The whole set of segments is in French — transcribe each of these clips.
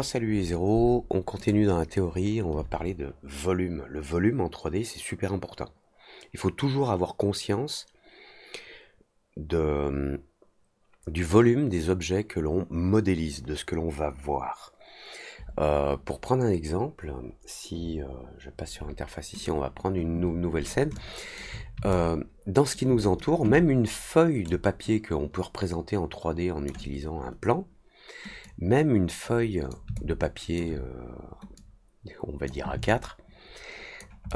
Salut les zéro, on continue dans la théorie, on va parler de volume. Le volume en 3D, c'est super important. Il faut toujours avoir conscience euh, du volume des objets que l'on modélise, de ce que l'on va voir. Euh, pour prendre un exemple, si euh, je passe sur l'interface ici, on va prendre une nouvelle scène. dans ce qui nous entoure, même une feuille de papier qu'on peut représenter en 3D en utilisant un plan, même une feuille de papier, euh, on va dire à 4,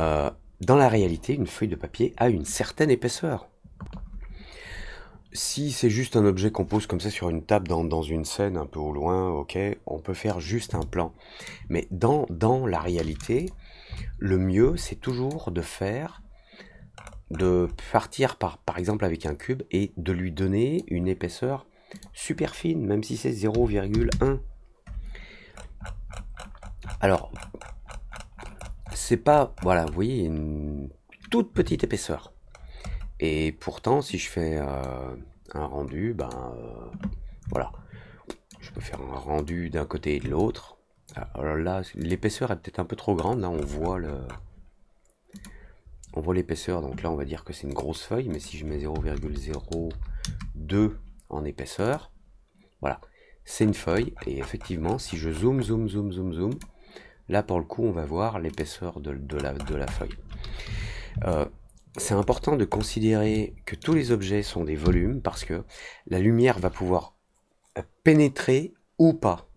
euh, dans la réalité, une feuille de papier a une certaine épaisseur. Si c'est juste un objet qu'on pose comme ça sur une table dans, dans, une scène un peu au loin, ok, on peut faire juste un plan. Mais dans, dans la réalité, le mieux, c'est toujours de faire, de partir par, par exemple avec un cube et de lui donner une épaisseur super fine, même si c'est 0,1. Alors, c'est pas, voilà, vous voyez, une toute petite épaisseur. Et pourtant, si je fais euh, un rendu, ben euh, voilà, je peux faire un rendu d'un côté et de l'autre. Alors là, l'épaisseur est peut-être un peu trop grande. Là, on voit le, on voit l'épaisseur. Donc là, on va dire que c'est une grosse feuille. Mais si je mets 0,02 en épaisseur. Voilà, c'est une feuille, et effectivement, si je zoome, zoom zoom zoom zoom là pour le coup, on va voir l'épaisseur de, la, feuille. Euh, c'est important de considérer que tous les objets sont des volumes parce que la lumière va pouvoir pénétrer ou pas.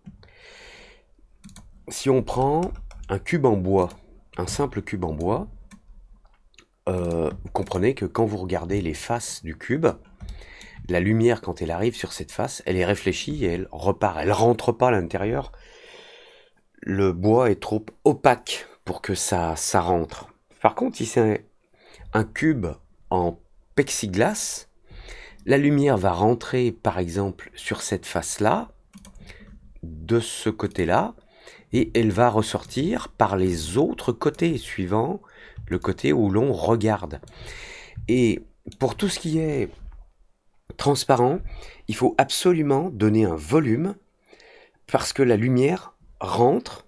Si on prend un cube en bois, un simple cube en bois, euh, vous comprenez que quand vous regardez les faces du cube, la lumière, quand elle arrive sur cette face, elle est réfléchie et elle repart. Elle rentre pas à l'intérieur. Le bois est trop opaque pour que ça, ça rentre. Par contre, si c'est un, cube en pexiglas la lumière va rentrer par exemple sur cette face-là, de ce côté-là, et elle va ressortir par les autres côtés, suivant le côté où l'on regarde. Et pour tout ce qui est transparent, il faut absolument donner un volume parce que la lumière rentre,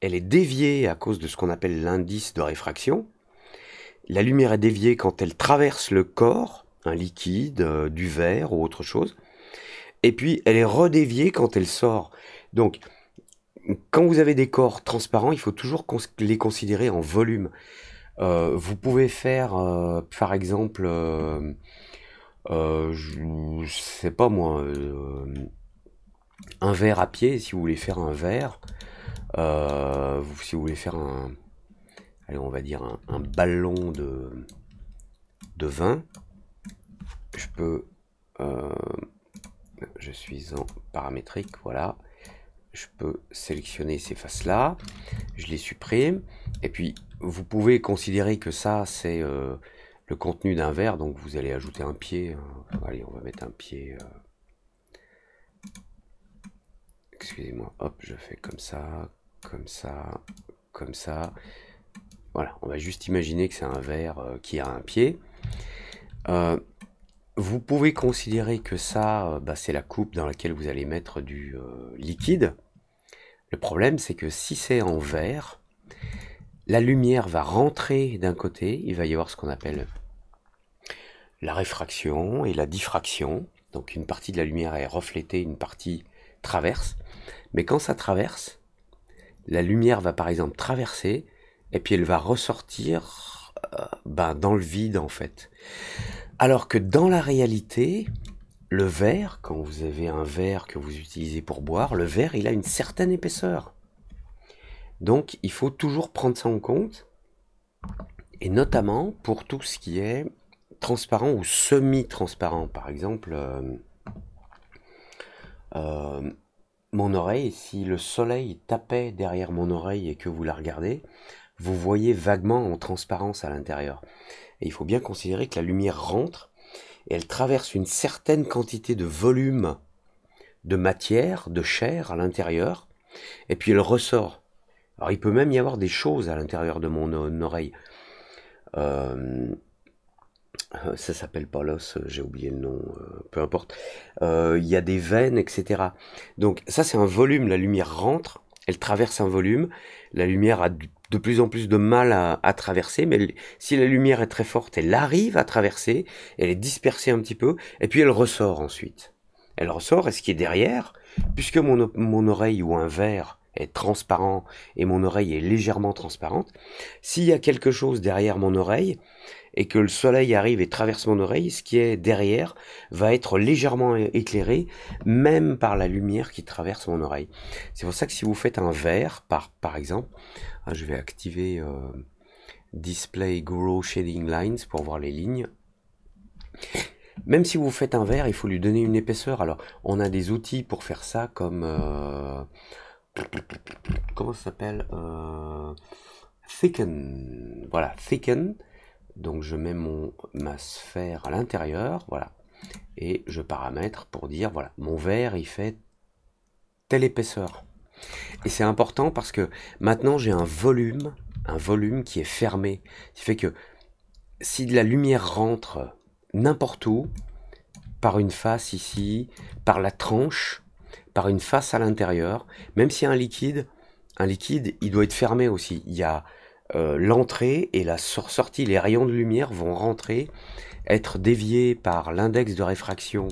elle est déviée à cause de ce qu'on appelle l'indice de réfraction. La lumière est déviée quand elle traverse le corps, un liquide, euh, du verre ou autre chose. Et puis elle est redéviée quand elle sort. Donc quand vous avez des corps transparents, il faut toujours les considérer en volume. Euh, vous pouvez faire, euh, par exemple, euh, je, sais pas moi, euh, un verre à pied, si vous voulez faire un verre, euh, si vous voulez faire un, allez, on va dire un, ballon de, de vin, je peux, je suis en paramétrique, voilà, je peux sélectionner ces faces là, je les supprime, et puis vous pouvez considérer que ça c'est le contenu d'un verre. Donc vous allez ajouter un pied. Euh, allez, on va mettre un pied. Euh, excusez-moi, hop, je fais comme ça, comme ça, comme ça. Voilà, on va juste imaginer que c'est un verre euh, qui a un pied. vous pouvez considérer que ça, bah, c'est la coupe dans laquelle vous allez mettre du liquide. Le problème, c'est que si c'est en verre, la lumière va rentrer d'un côté, il va y avoir ce qu'on appelle la réfraction et la diffraction. Donc une partie de la lumière est reflétée, une partie traverse. Mais quand ça traverse, la lumière va par exemple traverser et puis elle va ressortir euh, ben, dans le vide en fait. Alors que dans la réalité, le verre, quand vous avez un verre que vous utilisez pour boire, le verre il a une certaine épaisseur. Donc il faut toujours prendre ça en compte, et notamment pour tout ce qui est transparent ou semi-transparent. Par exemple, euh, euh, mon oreille, si le soleil tapait derrière mon oreille et que vous la regardez, vous voyez vaguement en transparence à l'intérieur. Et il faut bien considérer que la lumière rentre et elle traverse une certaine quantité de volume de matière, de chair à l'intérieur, et puis elle ressort. Alors il peut même y avoir des choses à l'intérieur de mon euh, oreille. Euh, euh, ça s'appelle pas l'os, j'ai oublié le nom, peu importe. Il y a des veines, etc. Donc ça c'est un volume, la lumière rentre, elle traverse un volume, la lumière a de plus en plus de mal à, traverser, mais si la lumière est très forte, elle arrive à traverser, elle est dispersée un petit peu, et puis elle ressort ensuite. Elle ressort, et ce qui est derrière, puisque mon oreille ou un verre est transparent et mon oreille est légèrement transparente, s'il y a quelque chose derrière mon oreille et que le soleil arrive et traverse mon oreille, ce qui est derrière va être légèrement éclairé, même par la lumière qui traverse mon oreille. C'est pour ça que si vous faites un verre, par, par exemple, hein, je vais activer euh, Display Grow Shading Lines pour voir les lignes. Même si vous faites un verre, il faut lui donner une épaisseur. Alors, on a des outils pour faire ça comme... Euh, comment ça s'appelle Thicken. Euh, voilà, thicken. Donc je mets mon, ma sphère à l'intérieur, voilà. Et je paramètre pour dire, voilà, mon verre, il fait telle épaisseur. Et c'est important parce que maintenant j'ai un volume, un volume qui est fermé. Ce fait que si de la lumière rentre n'importe où, par une face ici, par la tranche, par une face à l'intérieur. Même s'il y a un liquide, un liquide, il doit être fermé aussi. Il y a euh, l'entrée et la sortie. Les rayons de lumière vont rentrer, être déviés par l'index de réfraction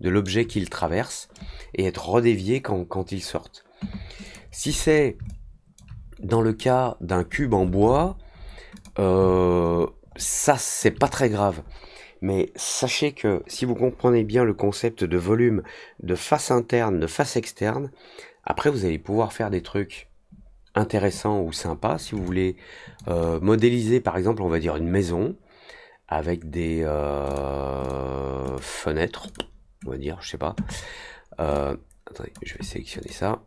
de l'objet qu'ils traversent et être redéviés quand, quand ils sortent. Si c'est dans le cas d'un cube en bois, euh, ça c'est pas très grave mais sachez que si vous comprenez bien le concept de volume de face interne, de face externe, après vous allez pouvoir faire des trucs intéressants ou sympas. Si vous voulez euh, modéliser par exemple, on va dire une maison avec des euh, fenêtres, on va dire, je sais pas. Euh, attendez, je vais sélectionner ça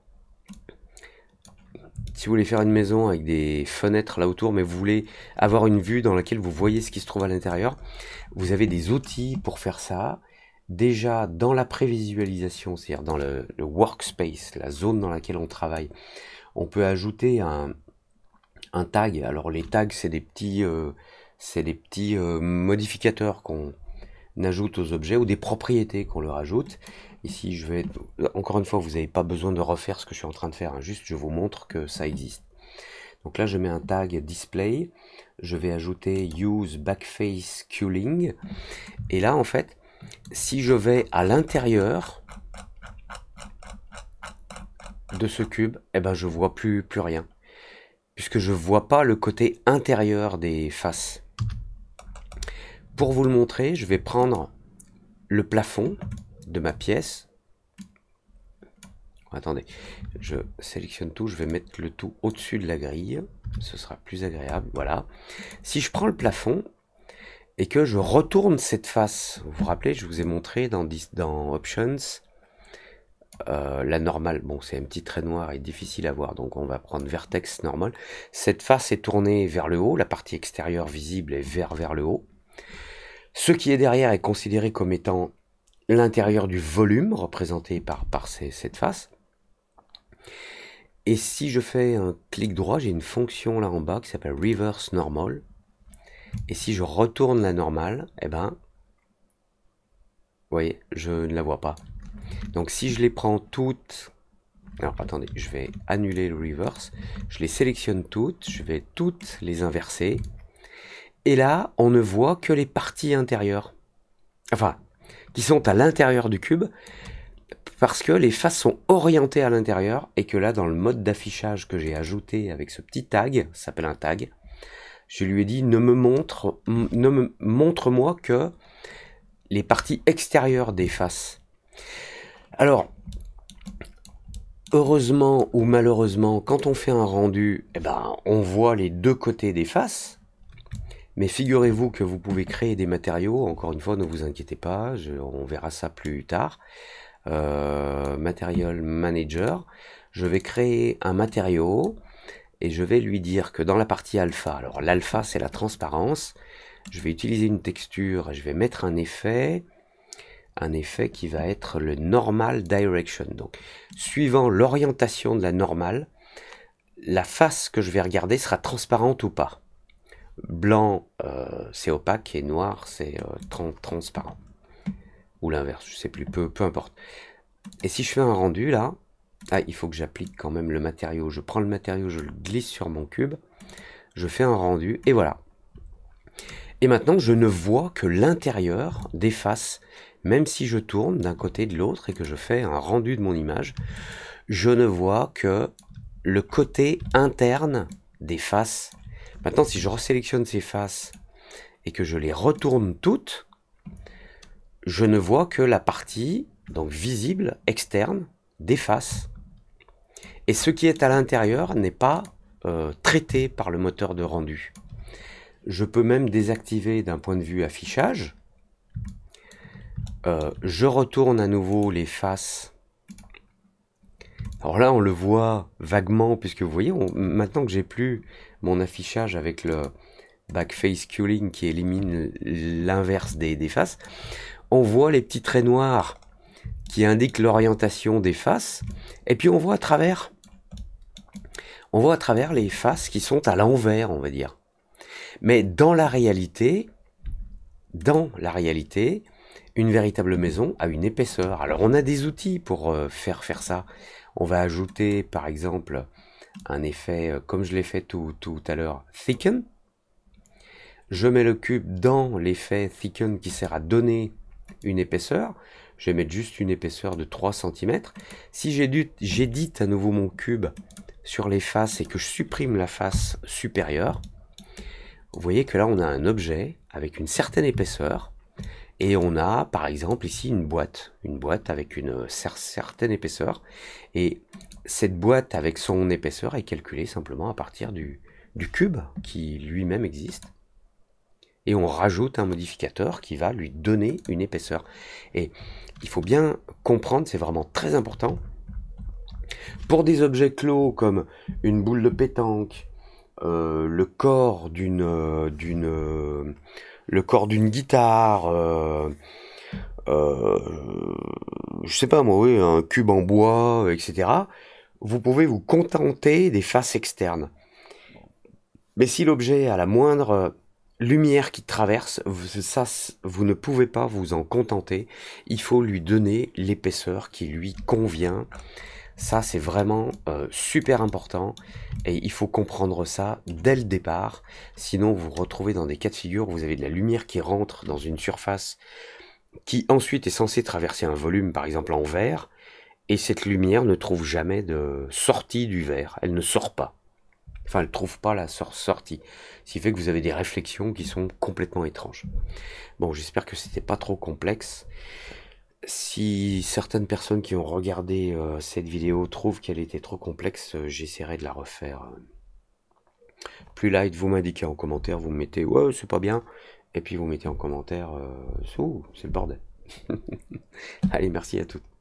si vous voulez faire une maison avec des fenêtres là autour, mais vous voulez avoir une vue dans laquelle vous voyez ce qui se trouve à l'intérieur, vous avez des outils pour faire ça. Déjà dans la prévisualisation, c'est-à-dire dans le, workspace, la zone dans laquelle on travaille, on peut ajouter un, tag. Alors les tags, c'est des petits, euh, c'est des petits euh, modificateurs qu'on n'ajoute aux objets ou des propriétés qu'on leur ajoute. Ici, je vais encore une fois, vous n'avez pas besoin de refaire ce que je suis en train de faire, hein. juste je vous montre que ça existe. Donc là, je mets un tag display, je vais ajouter use backface culling et là, en fait, si je vais à l'intérieur de ce cube, eh ben, je vois plus, plus rien, puisque je vois pas le côté intérieur des faces. Pour vous le montrer, je vais prendre le plafond de ma pièce. Attendez, je sélectionne tout, je vais mettre le tout au-dessus de la grille, ce sera plus agréable, voilà. Si je prends le plafond et que je retourne cette face, vous vous rappelez, je vous ai montré dans, Options, euh, la normale, bon c'est un petit trait noir et difficile à voir, donc on va prendre vertex normal. Cette face est tournée vers le haut, la partie extérieure visible est vert vers le haut. Ce qui est derrière est considéré comme étant l'intérieur du volume représenté par, par cette face. Et si je fais un clic droit, j'ai une fonction là en bas qui s'appelle reverse normal. Et si je retourne la normale, eh ben, vous voyez, je ne la vois pas. Donc si je les prends toutes, alors attendez, je vais annuler le reverse, je les sélectionne toutes, je vais toutes les inverser, et là, on ne voit que les parties intérieures. Enfin, qui sont à l'intérieur du cube, parce que les faces sont orientées à l'intérieur, et que là, dans le mode d'affichage que j'ai ajouté avec ce petit tag, ça s'appelle un tag, je lui ai dit ne me montre, ne me montre-moi que les parties extérieures des faces. Alors, heureusement ou malheureusement, quand on fait un rendu, eh ben, on voit les deux côtés des faces. Mais figurez-vous que vous pouvez créer des matériaux, encore une fois, ne vous inquiétez pas, on verra ça plus tard. Euh, Material Manager, je vais créer un matériau et je vais lui dire que dans la partie alpha, alors l'alpha c'est la transparence, je vais utiliser une texture, je vais mettre un effet, un effet qui va être le normal direction. Donc suivant l'orientation de la normale, la face que je vais regarder sera transparente ou pas. Blanc, euh, c'est opaque et noir, c'est euh, transparent. Ou l'inverse, je sais plus, peu, peu importe. Et si je fais un rendu là, ah, il faut que j'applique quand même le matériau. Je prends le matériau, je le glisse sur mon cube, je fais un rendu et voilà. Et maintenant, je ne vois que l'intérieur des faces. Même si je tourne d'un côté de l'autre et que je fais un rendu de mon image, je ne vois que le côté interne des faces Maintenant, si je resélectionne ces faces et que je les retourne toutes, je ne vois que la partie donc visible, externe, des faces. Et ce qui est à l'intérieur n'est pas euh, traité par le moteur de rendu. Je peux même désactiver d'un point de vue affichage. Euh, je retourne à nouveau les faces alors là, on le voit vaguement, puisque vous voyez, maintenant que j'ai plus mon affichage avec le backface culling qui élimine l'inverse des, des, faces, on voit les petits traits noirs qui indiquent l'orientation des faces, et puis on voit à travers. On voit à travers les faces qui sont à l'envers, on va dire. Mais dans la réalité, dans la réalité, une véritable maison a une épaisseur. Alors on a des outils pour euh, faire faire ça. On va ajouter par exemple un effet euh, comme je l'ai fait tout, tout à l'heure, thicken. Je mets le cube dans l'effet thicken qui sert à donner une épaisseur. Je vais mettre juste une épaisseur de 3 cm. Si j'édite à nouveau mon cube sur les faces et que je supprime la face supérieure, vous voyez que là on a un objet avec une certaine épaisseur et on a, par exemple, ici une boîte, une boîte avec une euh, certaine épaisseur. Et cette boîte avec son épaisseur est calculée simplement à partir du, cube qui lui-même existe. Et on rajoute un modificateur qui va lui donner une épaisseur. Et il faut bien comprendre, c'est vraiment très important, pour des objets clos comme une boule de pétanque, euh, le corps d'une euh, le corps d'une guitare, euh, euh, je sais pas moi, un cube en bois, etc. Vous pouvez vous contenter des faces externes. Mais si l'objet a la moindre lumière qui traverse, ça, vous ne pouvez pas vous en contenter. Il faut lui donner l'épaisseur qui lui convient. Ça, c'est vraiment euh, super important et il faut comprendre ça dès le départ. Sinon, vous vous retrouvez dans des cas de figure où vous avez de la lumière qui rentre dans une surface qui ensuite est censée traverser un volume, par exemple en verre, et cette lumière ne trouve jamais de sortie du verre. Elle ne sort pas. Enfin, elle ne trouve pas la sortie. Ce qui fait que vous avez des réflexions qui sont complètement étranges. Bon, j'espère que c'était pas trop complexe. Si certaines personnes qui ont regardé euh, cette vidéo trouvent qu'elle était trop complexe, euh, j'essaierai de la refaire. Euh. Plus light, vous m'indiquez en commentaire, vous me mettez ouais c'est pas bien, et puis vous mettez en commentaire c'est le bordel. Allez, merci à toutes.